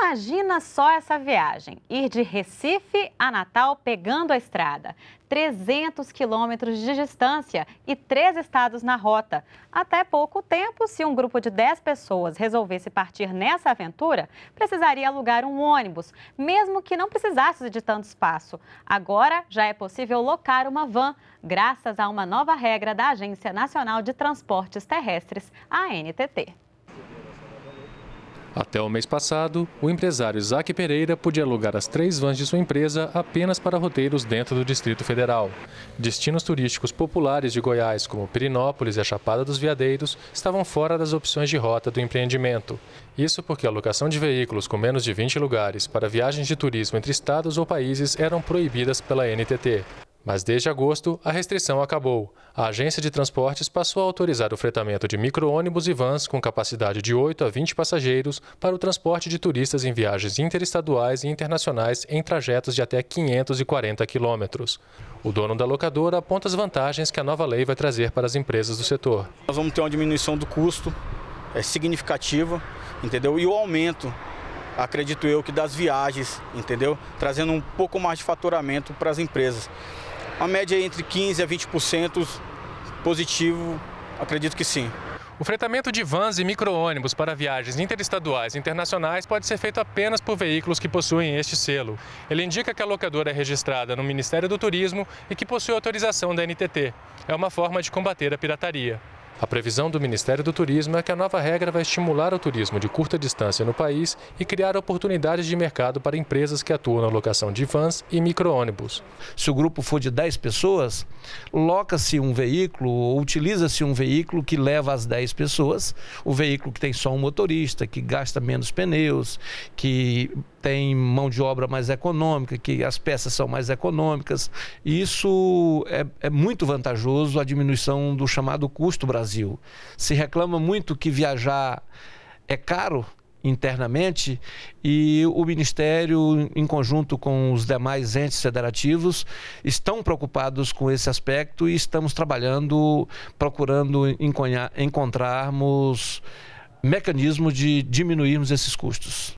Imagina só essa viagem: ir de Recife a Natal pegando a estrada. 300 quilômetros de distância e três estados na rota. Até pouco tempo, se um grupo de 10 pessoas resolvesse partir nessa aventura, precisaria alugar um ônibus, mesmo que não precisasse de tanto espaço. Agora já é possível locar uma van, graças a uma nova regra da Agência Nacional de Transportes Terrestres, a ANTT. Até o mês passado, o empresário Isaac Pereira podia alugar as três vans de sua empresa apenas para roteiros dentro do Distrito Federal. Destinos turísticos populares de Goiás, como Pirinópolis e a Chapada dos Veadeiros, estavam fora das opções de rota do empreendimento. Isso porque a locação de veículos com menos de 20 lugares para viagens de turismo entre estados ou países eram proibidas pela NTT. Mas desde agosto, a restrição acabou. A agência de transportes passou a autorizar o fretamento de micro-ônibus e vans com capacidade de 8 a 20 passageiros para o transporte de turistas em viagens interestaduais e internacionais em trajetos de até 540 quilômetros. O dono da locadora aponta as vantagens que a nova lei vai trazer para as empresas do setor. Nós vamos ter uma diminuição do custo é, significativa, entendeu? E o aumento acredito eu que das viagens, entendeu? Trazendo um pouco mais de faturamento para as empresas uma média entre 15% a 20% positivo, acredito que sim. O fretamento de vans e micro-ônibus para viagens interestaduais e internacionais pode ser feito apenas por veículos que possuem este selo. Ele indica que a locadora é registrada no Ministério do Turismo e que possui autorização da NTT. É uma forma de combater a pirataria. A previsão do Ministério do Turismo é que a nova regra vai estimular o turismo de curta distância no país e criar oportunidades de mercado para empresas que atuam na locação de vans e micro-ônibus. Se o grupo for de 10 pessoas, loca-se um veículo ou utiliza-se um veículo que leva as 10 pessoas, o veículo que tem só um motorista, que gasta menos pneus, que tem mão de obra mais econômica, que as peças são mais econômicas. Isso é, é, muito vantajoso a diminuição do chamado custo Brasil. Se reclama muito que viajar é caro internamente e o Ministério, em conjunto com os demais entes federativos, estão preocupados com esse aspecto e estamos trabalhando, procurando encontrarmos mecanismos de diminuirmos esses custos.